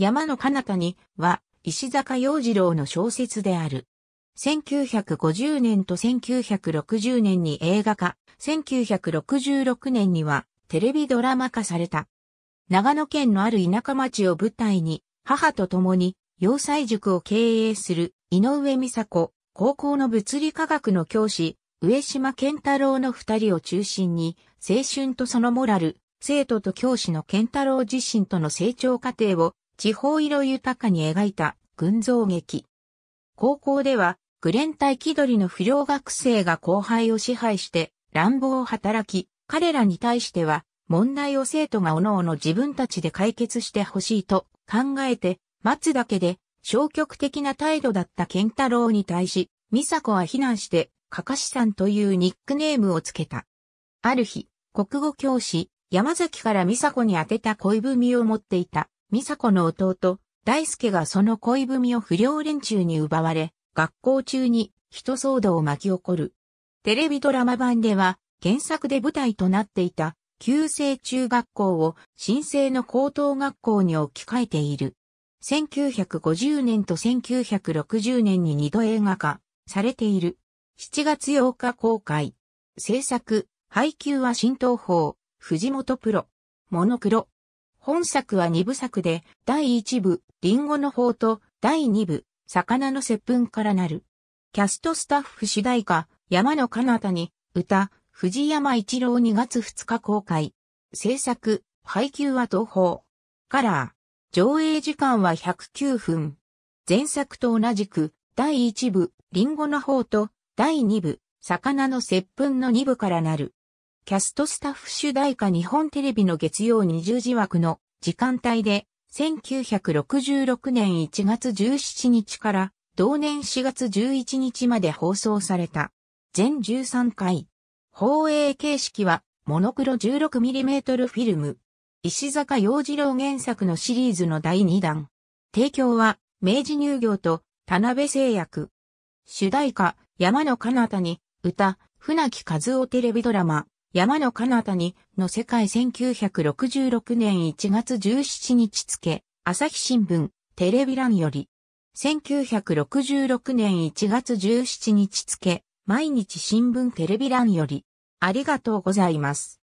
山の彼方には石坂洋次郎の小説である。1950年と1960年に映画化、1966年にはテレビドラマ化された。長野県のある田舎町を舞台に、母と共に洋裁塾を経営する井上美佐子、高校の物理科学の教師、上島健太郎の二人を中心に、青春とそのモラル、生徒と教師の健太郎自身との成長過程を地方色豊かに描いた群像劇。高校では、グレン隊気取りの不良学生が後輩を支配して乱暴を働き、彼らに対しては、問題を生徒が各々自分たちで解決してほしいと考えて、待つだけで消極的な態度だった健太郎に対し、美佐子は非難して、かかしさんというニックネームをつけた。ある日、国語教師、山崎から美佐子に宛てた恋文を持っていた美佐子の弟、大輔がその恋文を不良連中に奪われ、学校中に人騒動を巻き起こる。テレビドラマ版では、原作で舞台となっていた、旧制中学校を新制の高等学校に置き換えている。1950年と1960年に二度映画化されている。7月8日公開。制作、配給は新東宝、藤本プロ、モノクロ。本作は2部作で、第1部、リンゴの法と、第2部、魚の接吻からなる。キャストスタッフ主題歌、山の彼方に、歌、藤山一郎2月2日公開。制作、配給は東宝。カラー。上映時間は109分。前作と同じく、第1部、リンゴの方と、第2部、魚の接吻の2部からなる。キャストスタッフ主題歌日本テレビの月曜20時枠の時間帯で、1966年1月17日から同年4月11日まで放送された。全13回。放映形式は、モノクロ 16mm フィルム。石坂洋次郎原作のシリーズの第2弾。提供は、明治乳業と田辺製薬。主題歌、山の彼方に、歌、船木和夫テレビドラマ、山の彼方に、の世界1966年1月17日付、朝日新聞、テレビ欄より、1966年1月17日付、毎日新聞テレビ欄より、ありがとうございます。